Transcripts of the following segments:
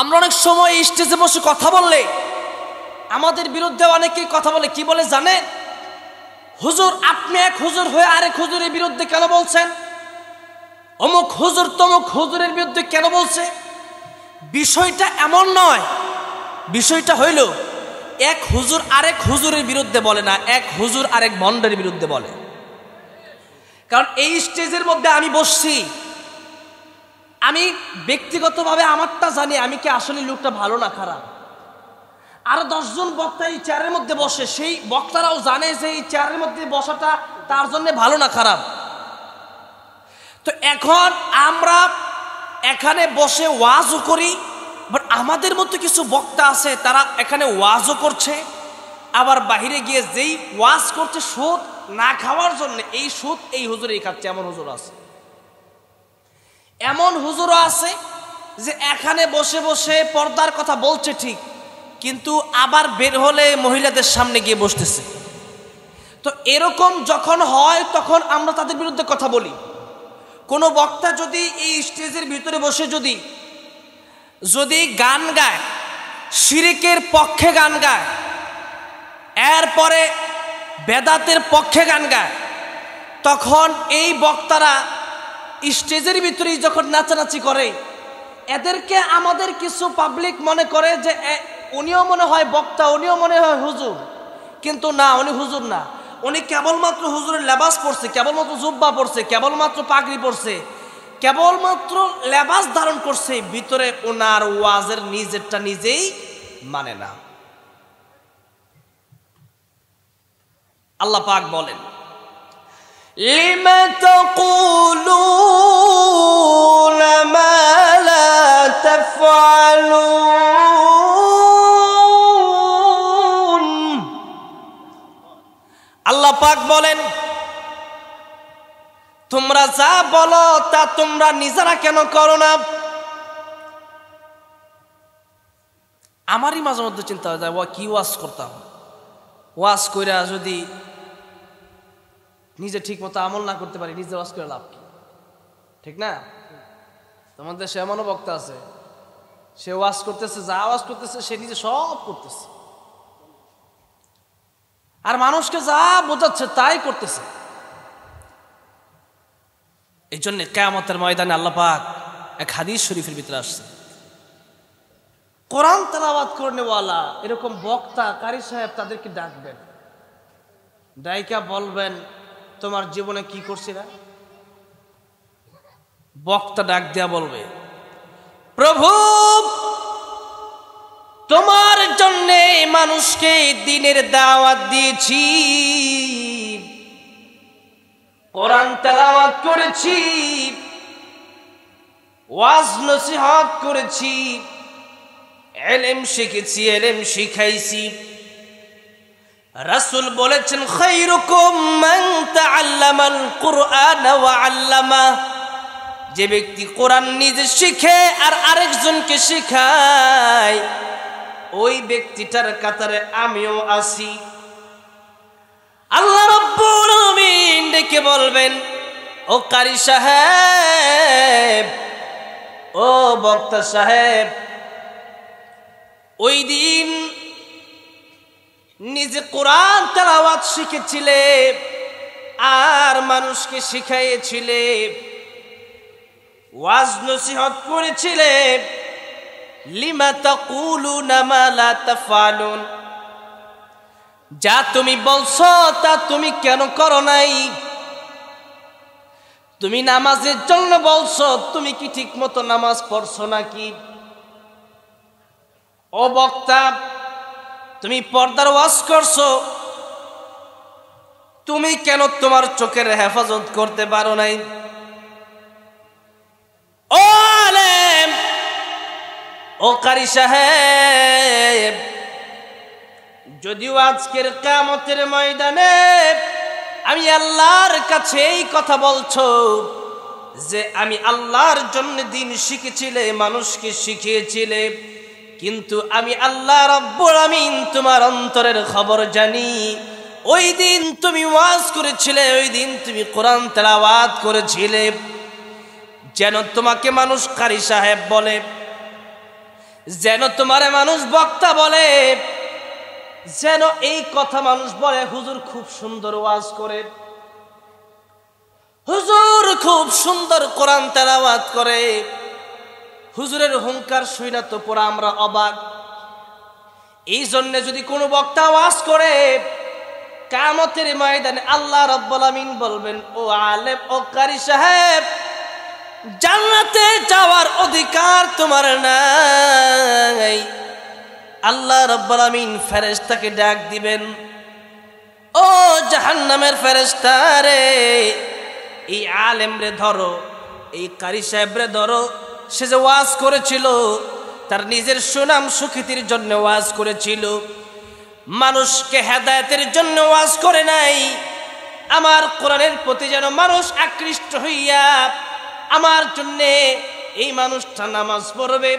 আমরা অনেক সময় স্টেজে বসে কথা বললে আমাদের বিরুদ্ধে অনেকেই কথা বলে কি বলে জানে হুজুর আপনি এক হুজুর হয়ে আরেক হুজুরের বিরুদ্ধে কেন বলছেন অমুক হুজুর তমুক হুজুরের বিরুদ্ধে কেন বলছে বিষয়টা এমন নয় বিষয়টা হইল এক হুজুর আরেক হুজুরের বিরুদ্ধে বলে না এক হুজুর আরেক বন্ডের বিরুদ্ধে বলে কারণ এই স্টেজের মধ্যে আমি বসছি আমি ব্যক্তিগতভাবে আমারটা জানি আমি কি আসলে লোকটা ভালো না খারাপ আর দশজন বক্তা এই চেয়ারের মধ্যে বসে সেই বক্তারাও জানে যে এই চেয়ারের মধ্যে বসাটা তার জন্য ভালো না খারাপ তো এখন আমরা এখানে বসে ওয়াজও করি বাট আমাদের মতো কিছু বক্তা আছে তারা এখানে ওয়াজও করছে আবার বাহিরে গিয়ে যেই ওয়াজ করছে সুদ না খাওয়ার জন্য এই সুদ এই হুজুরেই খাচ্ছে এমন হুজুর আছে এমন হুজুরও আছে যে এখানে বসে বসে পর্দার কথা বলছে ঠিক কিন্তু আবার বের হলে মহিলাদের সামনে গিয়ে বসতেছে তো এরকম যখন হয় তখন আমরা তাদের বিরুদ্ধে কথা বলি কোনো বক্তা যদি এই স্টেজের ভিতরে বসে যদি যদি গান গায় শিরিকের পক্ষে গান গায় এরপরে বেদাতের পক্ষে গান গায় তখন এই বক্তারা স্টেজের ভিতরেই যখন নাচানাচি করে এদেরকে আমাদের কিছু পাবলিক মনে করে যে উনিও মনে হয় বক্তা উনিও মনে হয় হুজুর কিন্তু না উনি হুজুর না উনি কেবলমাত্র হুজুরের লেবাস পড়ছে কেবলমাত্র জুব্বা পড়ছে কেবলমাত্র পাগড়ি পড়ছে কেবলমাত্র লেবাস ধারণ করছে ভিতরে ওনার ওয়াজের নিজেরটা নিজেই মানে না আল্লাহ পাক বলেন لم تقولون ما لا تفعلون আল্লাহ পাক বলেন তোমরা যা বলো তা তোমরা নিজেরা কেন করো না আমারই মাঝে মধ্যে চিন্তা হয় যায় ওয়া কি ওয়াজ করতাম ওয়াজ কইরা যদি নিজে ঠিক মতো আমল না করতে পারি নিজে ওয়াজ করে লাভ কি ঠিক না তোমাদের দেশে এমনও বক্তা আছে সে ওয়াজ করতেছে যা ওয়াজ করতেছে সে নিজে সব করতেছে আর মানুষকে যা বোঝাচ্ছে তাই করতেছে এই জন্য কেয়ামতের ময়দানে আল্লাপাক এক হাদিস শরীফের ভিতরে আসছে কোরআন তালাবাদ করনেওয়ালা এরকম বক্তা কারি সাহেব তাদেরকে ডাকবেন ডাইকা বলবেন তোমার জীবনে কি না বক্তা ডাক দেয়া বলবে প্রভু তোমার জন্য মানুষকে দিনের দাওয়াত দিয়েছি কোরআন তেলাওয়াত করেছি ওয়াজ নসিহাত করেছি এলেম শিখেছি এলেম শিখাইছি রাসুল বলেছেন যে ব্যক্তি কোরআন নিজে শিখে আর আরেকজনকে শিখায় ওই ব্যক্তিটার কাতারে আমিও আসি আল্লাহ রব্বুল আমিন ডেকে বলবেন ও কারি সাহেব ও বক্তা সাহেব ওই দিন নিজে কোরআন তেলাওয়াত শিখেছিলে আর মানুষকে শিখাইয়েছিলে ওয়াজ নসিহত করেছিলে লিমা তাকুলু নামালা তাফালুন যা তুমি বলছো তা তুমি কেন করো নাই তুমি নামাজের জন্য বলছো তুমি কি ঠিক মতো নামাজ পড়ছো নাকি ও বক্তা তুমি পর্দার ওয়াজ করছো তুমি কেন তোমার চোখের হেফাজত করতে পারো নাই ও ও কারি সাহেব যদিও আজকের কামতের ময়দানে আমি আল্লাহর কাছে এই কথা বলছো যে আমি আল্লাহর জন্য দিন শিখেছিলে মানুষকে শিখিয়েছিলে কিন্তু আমি আল্লাহ রব্বুল আমিন তোমার অন্তরের খবর জানি ওই দিন তুমি ওয়াজ করেছিলে ওই দিন তুমি কোরআন তেলাওয়াত করেছিলে যেন তোমাকে মানুষ কারি সাহেব বলে যেন তোমারে মানুষ বক্তা বলে যেন এই কথা মানুষ বলে হুজুর খুব সুন্দর ওয়াজ করে হুজুর খুব সুন্দর কোরআন তেলাওয়াত করে হুজুরের হুঙ্কার শুইনা তো পরা আমরা অবাক এই জন্যে যদি কোনো বক্তা ওয়াজ করে কামতের ময়দানে আল্লাহ রব্বুল আমিন বলবেন ও আলেম ও কারি সাহেব জান্নাতে যাওয়ার অধিকার তোমার নাই আল্লাহ রব্বুল আমিন ফেরেশতাকে ডাক দিবেন ও জাহান্নামের ফেরেশতা রে এই আলেম রে ধরো এই কারি সাহেব রে ধরো সে যে ওয়াজ করেছিল তার নিজের সুনাম সুখীতির জন্য ওয়াজ করেছিল মানুষকে হেদায়তের জন্য ওয়াজ করে নাই আমার কোরআনের প্রতি যেন মানুষ আকৃষ্ট হইয়া আমার জন্যে এই মানুষটা নামাজ পড়বে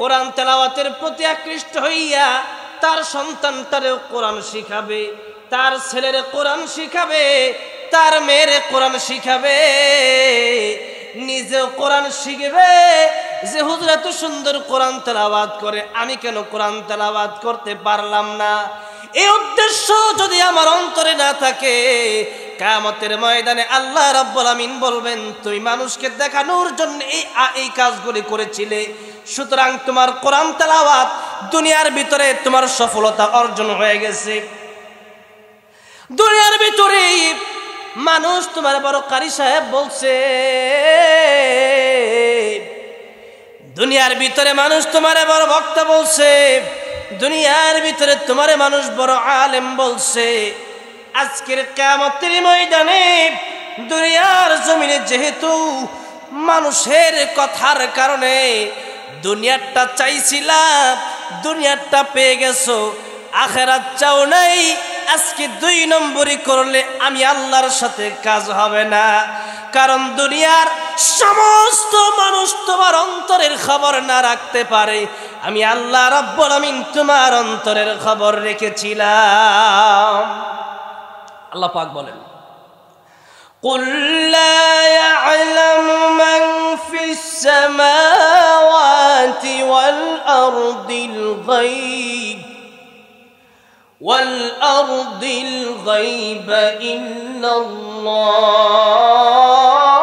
কোরআন তেলাওয়াতের প্রতি আকৃষ্ট হইয়া তার সন্তান তারেও কোরআন শিখাবে তার ছেলের কোরআন শিখাবে তার মেয়ের কোরআন শিখাবে নিজেও কোরআন শিখবে যে হুজুর এত সুন্দর কোরআন তেলাবাদ করে আমি কেন কোরআন তেলাবাদ করতে পারলাম না এই উদ্দেশ্য যদি আমার অন্তরে না থাকে কামতের ময়দানে আল্লাহ রব্বুল আমিন বলবেন তুই মানুষকে দেখানোর জন্য এই এই কাজগুলি করেছিলে সুতরাং তোমার কোরআন তেলাওয়াত দুনিয়ার ভিতরে তোমার সফলতা অর্জন হয়ে গেছে দুনিয়ার ভিতরে মানুষ তোমার বড় কারি সাহেব বলছে দুনিয়ার ভিতরে মানুষ তোমারে বড় ভক্ত বলছে দুনিয়ার ভিতরে তোমারে মানুষ বড় আলেম বলছে আজকের কামতের ময়দানে দুনিয়ার জমিনে যেহেতু মানুষের কথার কারণে দুনিয়ারটা চাইছিলাম দুনিয়ারটা পেয়ে গেছো আখেরাত চাও নাই আজকে দুই নম্বরই করলে আমি আল্লাহর সাথে কাজ হবে না কারণ দুনিয়ার সমস্ত মানুষ তোমার অন্তরের খবর না রাখতে পারে আমি আল্লাহ রব্বর আমিন তোমার অন্তরের খবর রেখেছিলাম আল্লাহ পাক বলেন قل في السماوات والأرض الغيب والأرض الغيب إن الله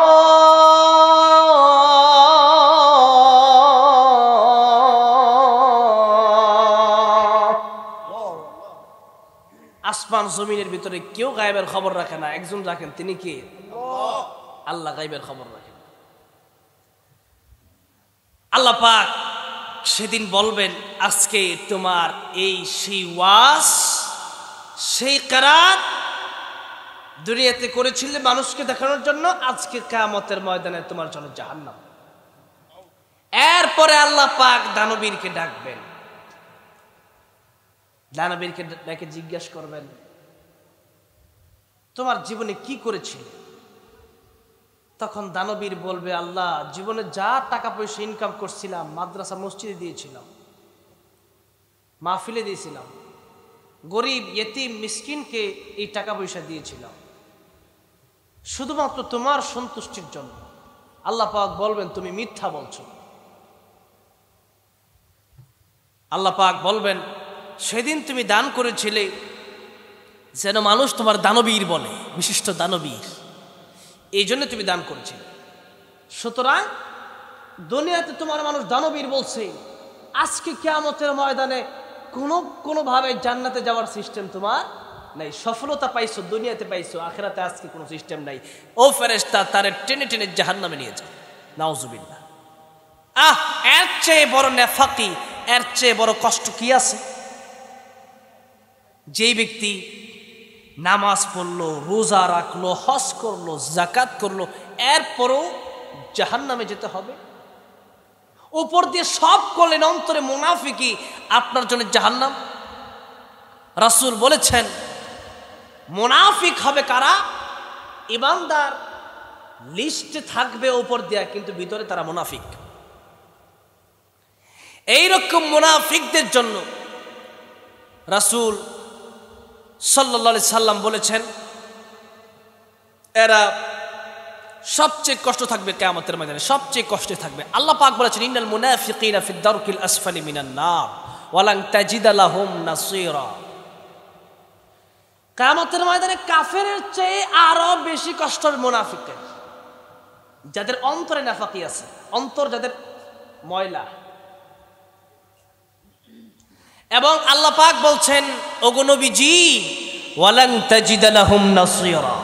أسمان زمين البيتر كيو غيب الخبر ركنا اكزم لكن تني كي الله غيب الخبر ركنا الله پاک সেদিন বলবেন আজকে তোমার এই সেই ওয়াস সেই কারাত দুনিয়াতে করেছিলে মানুষকে দেখানোর জন্য আজকে কামতের ময়দানে তোমার জন্য জাহান্নাম এরপরে আল্লাহ পাক দানবীরকে ডাকবেন দানবীরকে ডাকে জিজ্ঞাসা করবেন তোমার জীবনে কি করেছিলে তখন দানবীর বলবে আল্লাহ জীবনে যা টাকা পয়সা ইনকাম করছিলাম মাদ্রাসা মসজিদে দিয়েছিলাম মাহফিলে দিয়েছিলাম গরিব ইয়েতিম মিসকিনকে এই টাকা পয়সা দিয়েছিলাম শুধুমাত্র তোমার সন্তুষ্টির জন্য আল্লাহ পাক বলবেন তুমি মিথ্যা বলছো আল্লাহ পাক বলবেন সেদিন তুমি দান করেছিলে যেন মানুষ তোমার দানবীর বলে বিশিষ্ট দানবীর এই জন্য তুমি দান করছি সুতরাং দুনিয়াতে তোমার মানুষ দানবীর বলছে আজকে কেয়ামতের ময়দানে কোনো কোনোভাবে জান্নাতে যাওয়ার সিস্টেম তোমার নাই সফলতা পাইছো দুনিয়াতে পাইছো আখেরাতে আজকে কোনো সিস্টেম নাই ও ফেরেস্তা তার টেনে টেনে জাহান নামে নিয়ে যাও নাওজুবিল্লা আহ এর চেয়ে বড় নেফাকি এর চেয়ে বড় কষ্ট কি আছে যেই ব্যক্তি নামাজ পড়লো রোজা রাখলো হস করলো জাকাত করলো এরপরও জাহান নামে যেতে হবে উপর দিয়ে সব করলেন অন্তরে মোনাফিকি আপনার জন্য জাহান্নাম রাসুল বলেছেন মোনাফিক হবে কারা ইমানদার লিস্টে থাকবে ওপর দিয়ে কিন্তু ভিতরে তারা মোনাফিক এইরকম মোনাফিকদের জন্য রাসুল সাল্লা সাল্লাম বলেছেন এরা সবচেয়ে কষ্ট থাকবে কেয়ামতের ময়দানে সবচেয়ে কষ্টে থাকবে আল্লাহ পাক বলেছেন ইন্নাল মুনাফিকিন ফি দারকিল আসফালি মিনান নার ওয়ালাং তাজিদ লাহুম নাসীরা কেয়ামতের ময়দানে কাফের চেয়ে আরো বেশি কষ্টের মুনাফিকের যাদের অন্তরে নাফাকি আছে অন্তর যাদের ময়লা এবং আল্লাহ পাক বলছেন ওগনবীজি ওয়ালাং তাজিদালাহুম নাসিরা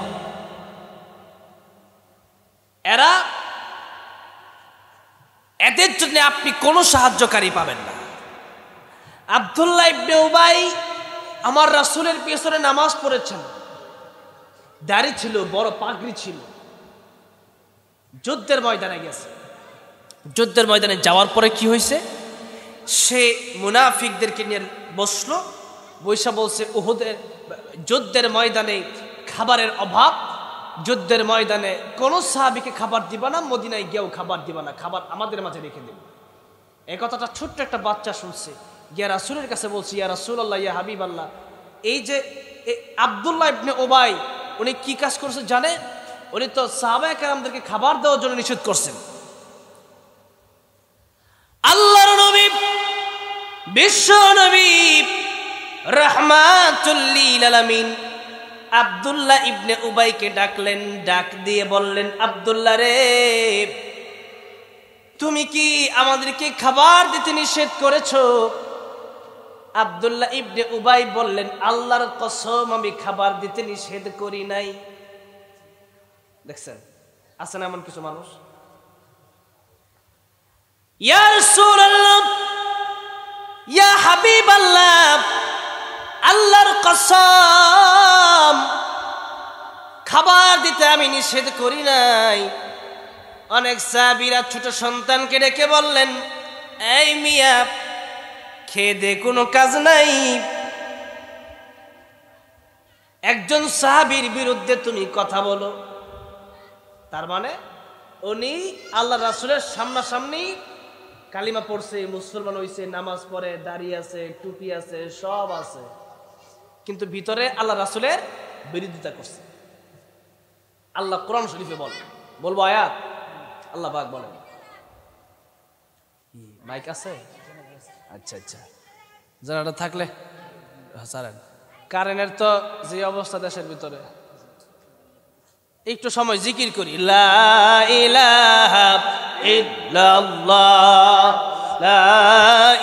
এরা এদের জন্য আপনি কোনো সাহায্যকারী পাবেন না আবদুল্লাহ ইবনে উবাই আমার রাসূলের পেছনে নামাজ পড়েছেন দাড়ি ছিল বড় পাগড়ি ছিল যুদ্ধের ময়দানে গেছে যুদ্ধের ময়দানে যাওয়ার পরে কি হয়েছে সে মুনাফিকদেরকে নিয়ে বসলো বৈশা বলছে উহুদের যুদ্ধের ময়দানে খাবারের অভাব যুদ্ধের ময়দানে কোনো সাহাবিকে খাবার দিবা না মদিনায় গিয়েও খাবার দিবা না খাবার আমাদের মাঝে রেখে দেবে এই কথাটা ছোট্ট একটা বাচ্চা শুনছে ইয়া রাসুলের কাছে বলছি ইয়া রাসুল আল্লাহ ইয়া হাবিব আল্লাহ এই যে আবদুল্লাহ ইবনে ওবাই উনি কি কাজ করছে জানে উনি তো সাহাবায় কারামদেরকে খাবার দেওয়ার জন্য নিষেধ করছেন আল্লাহর নবী বিশ্ব নবী রহমাতুল্লিল আবদুল্লাহ ইবনে উবাইকে ডাকলেন ডাক দিয়ে বললেন আবদুল্লাহ রে তুমি কি আমাদেরকে খাবার দিতে নিষেধ করেছ আবদুল্লাহ ইবনে উবাই বললেন আল্লাহর কসম আমি খাবার দিতে নিষেধ করি নাই দেখছেন আছেন এমন কিছু মানুষ ইয়া আল্লাহর কসম খাবার দিতে আমি নিষেধ করি নাই অনেক সাবিরা ছোট সন্তানকে ডেকে বললেন এই মিয়া খেয়ে কোনো কাজ নাই একজন সাহাবির বিরুদ্ধে তুমি কথা বলো তার মানে উনি আল্লাহ রাসুলের সামনাসামনি কালিমা পড়ছে মুসলমান হয়েছে নামাজ পড়ে দাড়ি আছে টুপি আছে সব আছে কিন্তু ভিতরে আল্লাহ রাসুলের বিরোধিতা করছে আল্লাহ কোরআন শরীফে বল বলবো আয়াত আল্লাহ বাক বলেন মাইক আছে আচ্ছা আচ্ছা যারা থাকলে সারেন হ্যাঁ, কারেনের তো যে অবস্থা দেশের ভিতরে একটু সময় জিকির করি লা ইলাহা إلا الله لا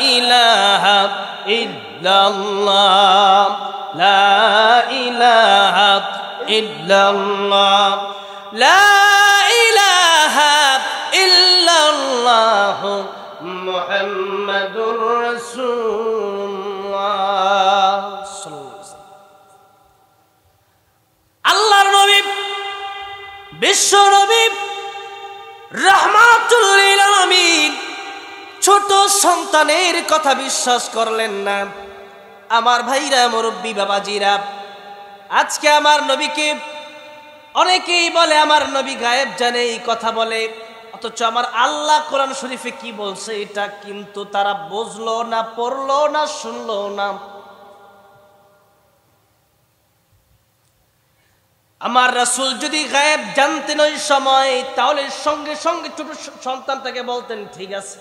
إله إلا الله لا إله إلا الله لا إله إلا الله محمد رسول الله الله নবী بشر নবী রহমাতুল্লিল আমিন ছোট সন্তানের কথা বিশ্বাস করলেন না আমার ভাইরা মুরব্বী বাবাজিরা আজকে আমার নবীকে অনেকেই বলে আমার নবী গায়েব জানে এই কথা বলে অথচ আমার আল্লাহ কোরআন শরীফে কি বলছে এটা কিন্তু তারা বুঝলো না পড়লো না শুনলো না আমার রাসুল যদি গায়েব জানতেন ওই সময় তাহলে সঙ্গে সঙ্গে ছোট সন্তানটাকে বলতেন ঠিক আছে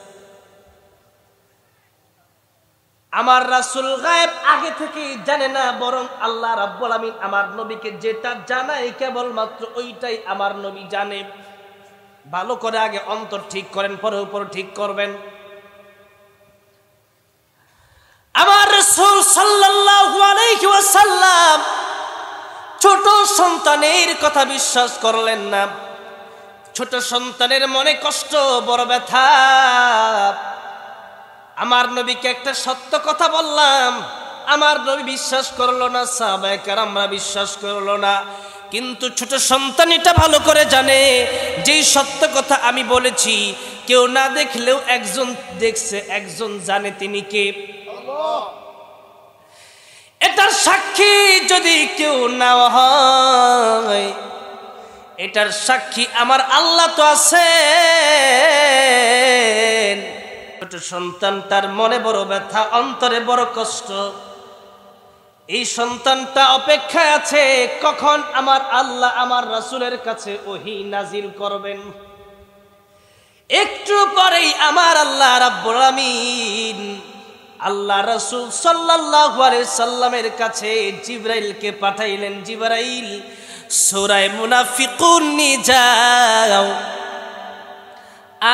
আমার রাসুল গায়েব আগে থেকে জানে না বরং আল্লাহ রাব্বুল আমিন আমার নবীকে যেটা কেবল কেবলমাত্র ওইটাই আমার নবী জানে ভালো করে আগে অন্তর ঠিক করেন পরে উপর ঠিক করবেন আমার রাসুল সাল্লাল্লাহু আলাইহি ওয়াসাল্লাম ছোট সন্তানের কথা বিশ্বাস করলেন না ছোট সন্তানের মনে কষ্ট বড় ব্যথা আমার নবীকে একটা সত্য কথা বললাম আমার নবী বিশ্বাস করলো না সাহবায়কার আমরা বিশ্বাস করলো না কিন্তু ছোট সন্তান এটা ভালো করে জানে যেই সত্য কথা আমি বলেছি কেউ না দেখলেও একজন দেখছে একজন জানে তিনি কে এটার সাক্ষী যদি কেউ না হয় এটার সাক্ষী আমার আল্লাহ তো আছে ছোট সন্তান তার মনে বড় ব্যথা অন্তরে বড় কষ্ট এই সন্তানটা অপেক্ষা আছে কখন আমার আল্লাহ আমার রাসুলের কাছে ওহি নাজিল করবেন একটু পরেই আমার আল্লাহ রাব্বুল আমিন আল্লাহ রসুল সাল্লাহ সাল্লামের কাছে জিব্রাইলকে পাঠাইলেন জিব্রাইল সোরায় মুনাফিকুন যাও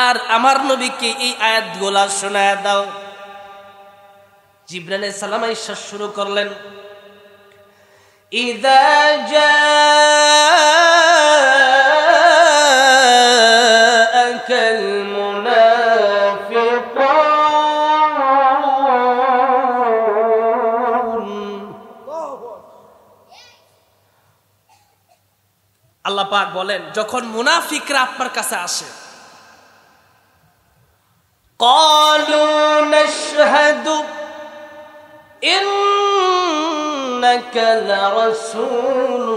আর আমার নবীকে এই আয়াত গোলা শোনায় দাও জিব্রাইল সালাম ঈশ্বাস শুরু করলেন ইদা যা পাক বলেন যখন মুনাফিকরা আপনার কাছে আসে قالوا نشهد إنك لرسول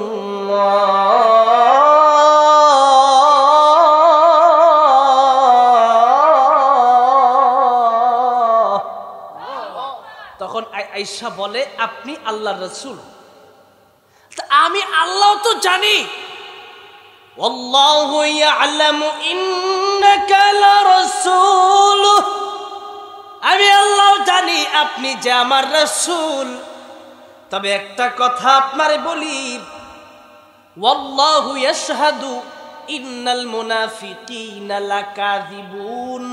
তখন আইসা বলে আপনি আল্লাহ রসুল আমি আল্লাহ তো জানি والله يعلم إنك لرسوله আমি আল্লাহ জানি আপনি যে আমার রসুল তবে একটা কথা আপনারে বলি ওয়াল্লাহু ইয়াশহাদু ইন্নাল মুনাফিকিনা লাকাযিবুন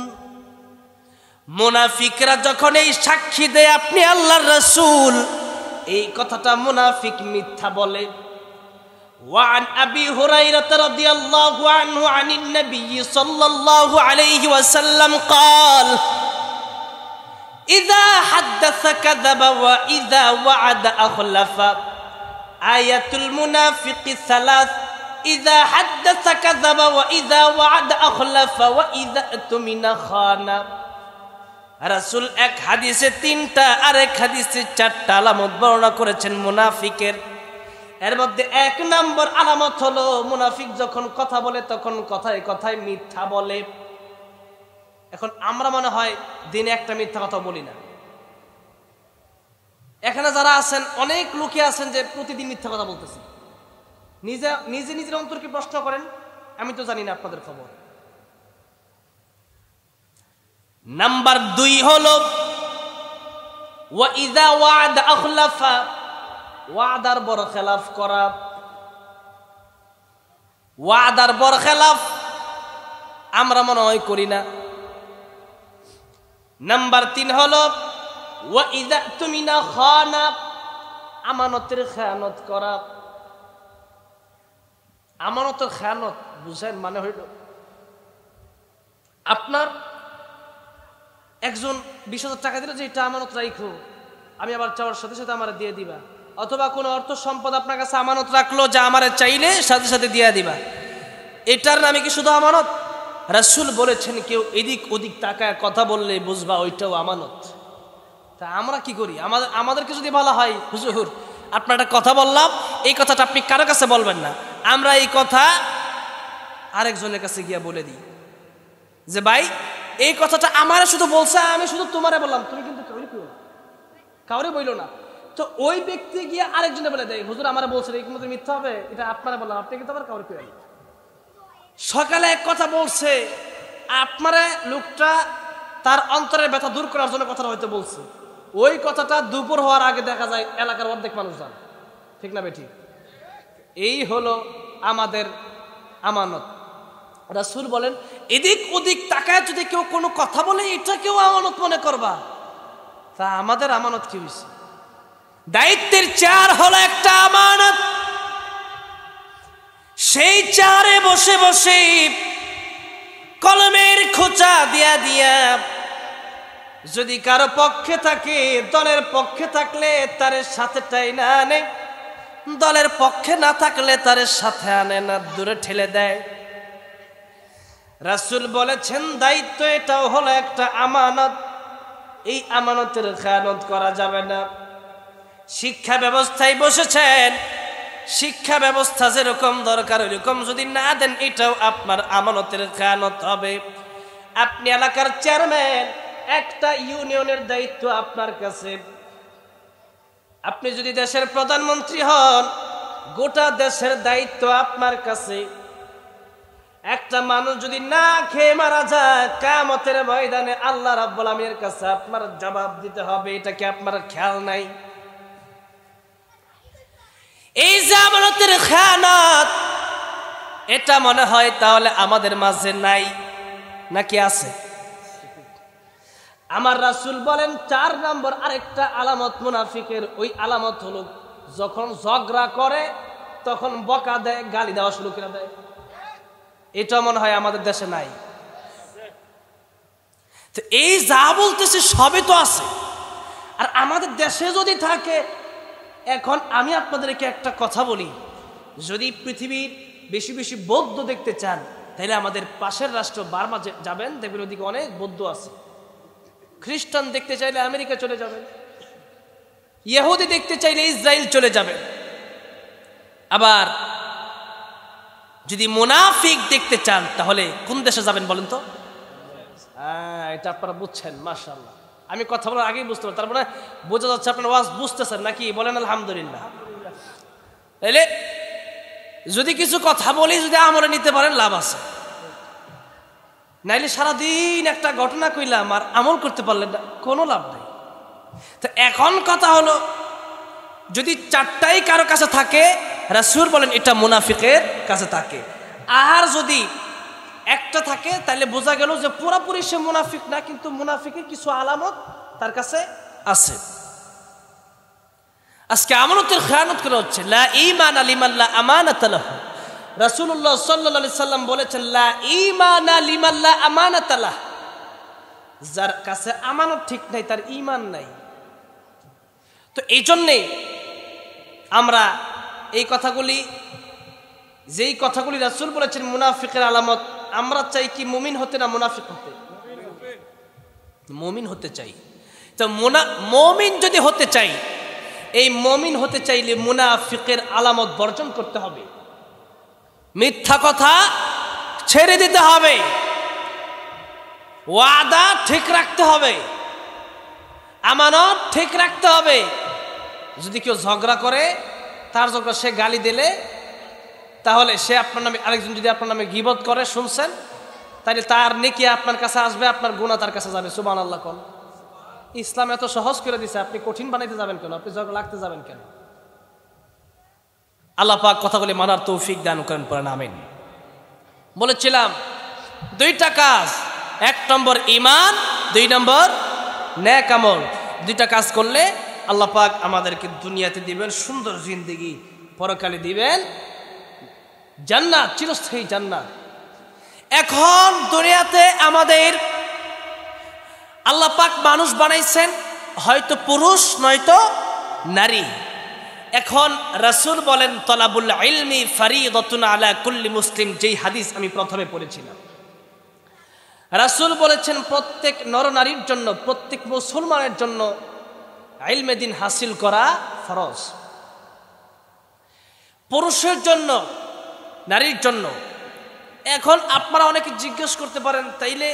মুনাফিকরা যখন এই সাক্ষী দেয় আপনি আল্লাহর রসুল এই কথাটা মুনাফিক মিথ্যা বলে وعن أبي هريرة رضي الله عنه عن النبي صلى الله عليه وسلم قال إذا حدث كذب وإذا وعد أخلف آية المنافق ثلاث إذا حدث كذب وإذا وعد أخلف وإذا اؤتمن خان রাসুল এক হাদিসে তিনটা আর এক হাদিসে চারটা আলামত বর্ণনা করেছেন মুনাফিকের এর মধ্যে এক নম্বর আলামত হলো মুনাফিক যখন কথা বলে তখন কথায় কথায় মিথ্যা বলে এখন আমরা মনে হয় দিনে একটা মিথ্যা কথা বলি না এখানে যারা আছেন অনেক লোকে আছেন যে প্রতিদিন মিথ্যা কথা বলতেছে নিজে নিজে নিজের অন্তরকে প্রশ্ন করেন আমি তো জানি না আপনাদের খবর নাম্বার দুই হল ওয়াইদা ওয়াদ আখলাফা ওয়াদার বড় খেলাফ করা ওয়াদার বড় খেলাফ আমরা মনে হয় করি না নাম্বার তিন হল তুমি না খানা আমানতের খেয়ানত করা আমানতের খেয়ানত বুঝেন মানে হইল আপনার একজন বিশ হাজার টাকা দিল যে এটা আমানত রাইখো আমি আবার চাওয়ার সাথে সাথে আমার দিয়ে দিবা অথবা কোনো অর্থ সম্পদ আপনার কাছে আমানত রাখলো যা আমার চাইলে সাথে সাথে দিয়ে দিবা এটার নামে কি শুধু আমানত রাসুল বলেছেন কেউ এদিক ওদিক তাকায় কথা বললে বুঝবা ওইটাও আমানত তা আমরা কি করি আমাদের আমাদেরকে যদি বলা হয় হুজুর আপনার একটা কথা বললাম এই কথাটা আপনি কারো কাছে বলবেন না আমরা এই কথা আরেকজনের কাছে গিয়া বলে দিই যে ভাই এই কথাটা আমারে শুধু বলছে আমি শুধু তোমারে বললাম তুমি কিন্তু কাউরে কেউ কাউরে বইল না তো ওই ব্যক্তি গিয়ে আরেকজনে বলে দেয় হুজুর আমার বলছে এই কোনো মিথ্যা হবে এটা আপনারা বললাম আপনি কিন্তু আবার কাউরে সকালে এক কথা বলছে আপনার লোকটা তার অন্তরের ব্যথা দূর করার জন্য কথাটা হয়তো বলছে ওই কথাটা দুপুর হওয়ার আগে দেখা যায় এলাকার অর্ধেক মানুষ যান ঠিক না বেটি এই হলো আমাদের আমানত রাসুল বলেন এদিক ওদিক তাকায় যদি কেউ কোনো কথা বলে এটা কেউ আমানত মনে করবা তা আমাদের আমানত কি হয়েছে দায়িত্বের চার হলো একটা আমানত সেই চারে বসে বসে কলমের খোঁচা দিয়া দিয়া যদি কারো পক্ষে থাকে দলের পক্ষে থাকলে তার সাথেটাই না আনে দলের পক্ষে না থাকলে তার সাথে আনে না দূরে ঠেলে দেয় রাসুল বলেছেন দায়িত্ব এটাও হলো একটা আমানত এই আমানতের খেয়ানত করা যাবে না শিক্ষা ব্যবস্থায় বসেছেন শিক্ষা ব্যবস্থা যেরকম দরকার ওইরকম যদি না দেন এটাও আপনার আমানতের খেয়ানত হবে আপনি এলাকার চেয়ারম্যান একটা ইউনিয়নের দায়িত্ব আপনার কাছে আপনি যদি দেশের প্রধানমন্ত্রী হন গোটা দেশের দায়িত্ব আপনার কাছে একটা মানুষ যদি না খেয়ে মারা যায় কামতের ময়দানে আল্লাহ রাবুল আমিনের কাছে আপনার জবাব দিতে হবে এটা কি আপনার খেয়াল নাই এই যে আমানতের খেয়ানত এটা মনে হয় তাহলে আমাদের মাঝে নাই নাকি আছে আমার রাসুল বলেন চার নম্বর আরেকটা আলামত মুনাফিকের ওই আলামত হলো যখন ঝগড়া করে তখন বকা দেয় গালি দেওয়া শুরু করে দেয় এটা মনে হয় আমাদের দেশে নাই এই যা বলতেছে সবে তো আছে আর আমাদের দেশে যদি থাকে এখন আমি আপনাদেরকে একটা কথা বলি যদি পৃথিবীর বেশি বেশি বৌদ্ধ দেখতে চান তাহলে আমাদের পাশের রাষ্ট্র বার্মা যাবেন দেখবেন ওদিকে অনেক বৌদ্ধ আছে খ্রিস্টান দেখতে চাইলে আমেরিকা চলে যাবেন ইহুদি দেখতে চাইলে ইসরায়েল চলে যাবেন আবার যদি মোনাফিক দেখতে চান তাহলে কোন দেশে যাবেন বলেন তো হ্যাঁ এটা আপনারা বুঝছেন মাশাল্লাহ আমি কথা বলার আগেই বুঝতে পারি তারপরে বোঝা যাচ্ছে আপনার ওয়াজ বুঝতেছেন নাকি বলেন আলহামদুলিল্লাহ তাইলে যদি কিছু কথা বলি যদি আমলে নিতে পারেন লাভ আছে নাইলে সারাদিন একটা ঘটনা কইলাম আর আমল করতে পারলেন না কোনো লাভ নেই তো এখন কথা হলো যদি চারটাই কারো কাছে থাকে রাসুর বলেন এটা মুনাফিকের কাছে থাকে আর যদি একটা থাকে তাহলে বোঝা গেল যে পুরাপুরি সে মুনাফিক না কিন্তু মুনাফিকের কিছু আলামত তার কাছে আছে আজকে আমানতের খেয়ানত করা হচ্ছে লা ইমান আলিমাল্লা আমানাত রাসুল্লাহ সাল্লা সাল্লাম বলেছেন লা ইমান আলিমাল্লা আলাহ যার কাছে আমানত ঠিক নাই তার ইমান নাই তো এই জন্যে আমরা এই কথাগুলি যেই কথাগুলি রাসুল বলেছেন মুনাফিকের আলামত আমরা চাই কি মুমিন হতে না মুনাফিক হতে মমিন হতে চাই তো মোনা মমিন যদি হতে চাই এই মমিন হতে চাইলে মুনাফিকের আলামত বর্জন করতে হবে মিথ্যা কথা ছেড়ে দিতে হবে ওয়াদা ঠিক রাখতে হবে আমানত ঠিক রাখতে হবে যদি কেউ ঝগড়া করে তার ঝগড়া সে গালি দিলে তাহলে সে আপনার নামে আরেকজন যদি আপনার নামে গিবত করে শুনছেন তাহলে তার নেকি আপনার কাছে আসবে আপনার গুণা তার কাছে যাবে সুবান আল্লাহ কন ইসলাম এত সহজ করে দিছে আপনি কঠিন বানাইতে যাবেন কেন আপনি ঝগড়া লাগতে যাবেন কেন আল্লাহ পাক কথাগুলি মানার তৌফিক দান করেন পরে নামেন বলেছিলাম দুইটা কাজ এক নম্বর ইমান দুই নম্বর ন্যাক আমল দুইটা কাজ করলে আল্লাহ পাক আমাদেরকে দুনিয়াতে দিবেন সুন্দর জিন্দিগি পরকালে দিবেন জান্নাত চিরস্থায়ী জান্নাত এখন দুনিয়াতে আমাদের আল্লাহ পাক মানুষ বানাইছেন হয়তো পুরুষ নয়তো নারী এখন রাসুল বলেন তলাবুল ফারি ফারিদতুন আলা কুল্লি মুসলিম যেই হাদিস আমি প্রথমে পড়েছিলাম রাসুল বলেছেন প্রত্যেক নরনারীর জন্য প্রত্যেক মুসলমানের জন্য আইলমে দিন হাসিল করা ফরজ পুরুষের জন্য নারীর জন্য এখন আপনারা অনেকে জিজ্ঞেস করতে পারেন তাইলে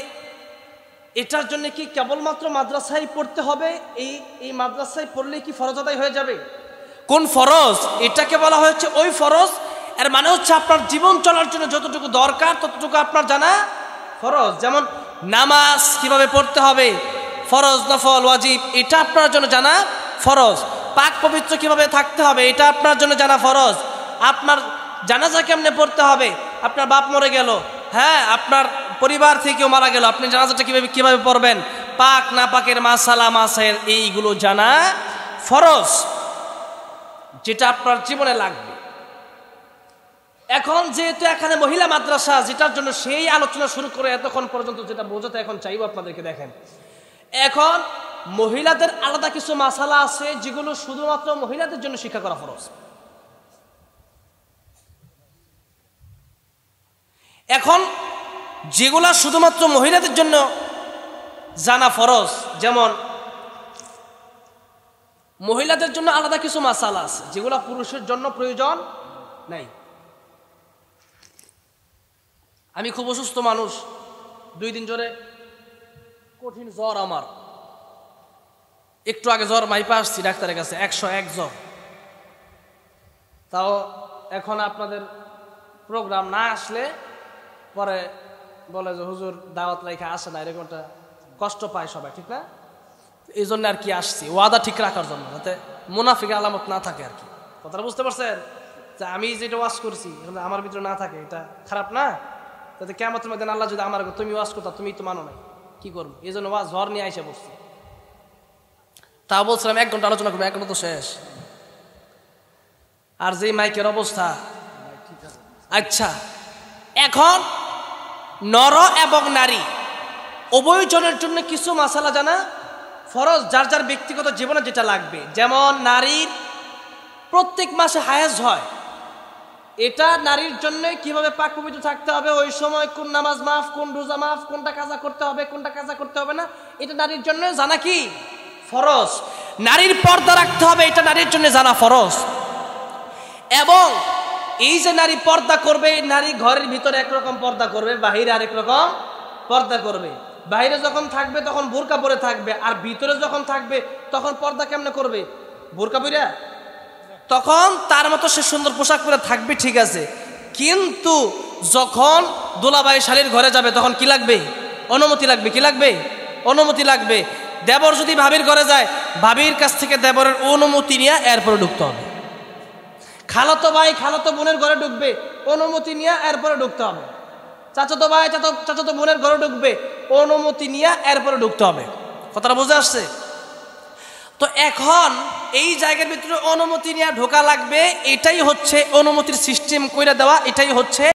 এটার জন্য কি কেবলমাত্র মাদ্রাসায় পড়তে হবে এই এই মাদ্রাসায় পড়লে কি ফরজ আদায় হয়ে যাবে কোন ফরজ এটাকে বলা হয়েছে ওই ফরজ এর মানে হচ্ছে আপনার জীবন চলার জন্য যতটুকু দরকার ততটুকু আপনার জানা ফরজ যেমন নামাজ কিভাবে পড়তে হবে ফরজ নফল ওয়াজিব এটা আপনার জন্য জানা ফরজ পাক পবিত্র কিভাবে থাকতে হবে এটা আপনার জন্য জানা ফরজ আপনার জানাজা কেমনে পড়তে হবে আপনার বাপ মরে গেল হ্যাঁ আপনার পরিবার থেকেও মারা গেল আপনি জানাজাটা কীভাবে কীভাবে পড়বেন পাক না পাকের মাসালা মাসের এইগুলো জানা ফরজ যেটা আপনার জীবনে লাগবে এখন যেহেতু এখানে মহিলা মাদ্রাসা যেটার জন্য সেই আলোচনা শুরু করে এতক্ষণ পর্যন্ত যেটা বোঝাতে এখন চাইব আপনাদেরকে দেখেন এখন মহিলাদের আলাদা কিছু মাসালা আছে যেগুলো শুধুমাত্র মহিলাদের জন্য শিক্ষা করা ফরজ এখন যেগুলা শুধুমাত্র মহিলাদের জন্য জানা ফরজ যেমন মহিলাদের জন্য আলাদা কিছু মাসাল আছে যেগুলো পুরুষের জন্য প্রয়োজন নাই আমি খুব অসুস্থ মানুষ দুই দিন জোরে কঠিন জ্বর আমার একটু আগে জ্বর মাইপা আসছি ডাক্তারের কাছে একশো এক জ্বর তাও এখন আপনাদের প্রোগ্রাম না আসলে পরে বলে যে হুজুর দাওয়াত লেখা আসে না এরকম একটা কষ্ট পায় সবাই ঠিক না এই জন্য আর কি আসছি ওয়াদা ঠিক রাখার জন্য যাতে মুনাফিক আলামত না থাকে আর কি কথাটা বুঝতে পারছেন যে আমি যেটা ওয়াশ করছি আমার ভিতরে না থাকে এটা খারাপ না তাতে কেমন মধ্যে আল্লাহ যদি আমার তুমি ওয়াশ করতো তুমি তো মানো নাই কি করবো এই জন্য ওয়াজ ঝড় নিয়ে আইসে বসছি তা বলছিলাম এক ঘন্টা আলোচনা করবো ঘন্টা তো শেষ আর যে মাইকের অবস্থা আচ্ছা এখন নর এবং নারী উভয়জনের জন্য কিছু মশালা জানা ফরজ যার যার ব্যক্তিগত জীবনে যেটা লাগবে যেমন নারীর প্রত্যেক মাসে হায়েজ হয় এটা নারীর জন্য কিভাবে পাক পবিত্র থাকতে হবে ওই সময় কোন নামাজ মাফ কোন রোজা মাফ কোনটা কাজা করতে হবে কোনটা কাজা করতে হবে না এটা নারীর জন্য জানা কি ফরজ নারীর পর্দা রাখতে হবে এটা নারীর জন্য জানা ফরজ এবং এই যে নারী পর্দা করবে নারী ঘরের ভিতরে একরকম পর্দা করবে বাহিরে আরেক রকম পর্দা করবে বাহিরে যখন থাকবে তখন বোরকা পরে থাকবে আর ভিতরে যখন থাকবে তখন পর্দা কেমনে করবে বোরকা পইরা তখন তার মতো সে সুন্দর পোশাক পরে থাকবে ঠিক আছে কিন্তু যখন দোলাবাই শালীর ঘরে যাবে তখন কি লাগবে অনুমতি লাগবে কি লাগবে অনুমতি লাগবে দেবর যদি ভাবির ঘরে যায় ভাবির কাছ থেকে দেবরের অনুমতি নিয়ে এরপরে ঢুকতে হবে খালাতো ভাই খালাতো বোনের ঘরে ঢুকবে অনুমতি নিয়ে এরপরে ঢুকতে হবে চাচাতো ভাই চাচা চাচাতো বোনের ঘরে ঢুকবে অনুমতি নিয়ে এরপরে ঢুকতে হবে কথাটা বুঝে আসছে তো এখন এই জায়গার ভিতরে অনুমতি নিয়ে ঢোকা লাগবে এটাই হচ্ছে অনুমতির সিস্টেম করে দেওয়া এটাই হচ্ছে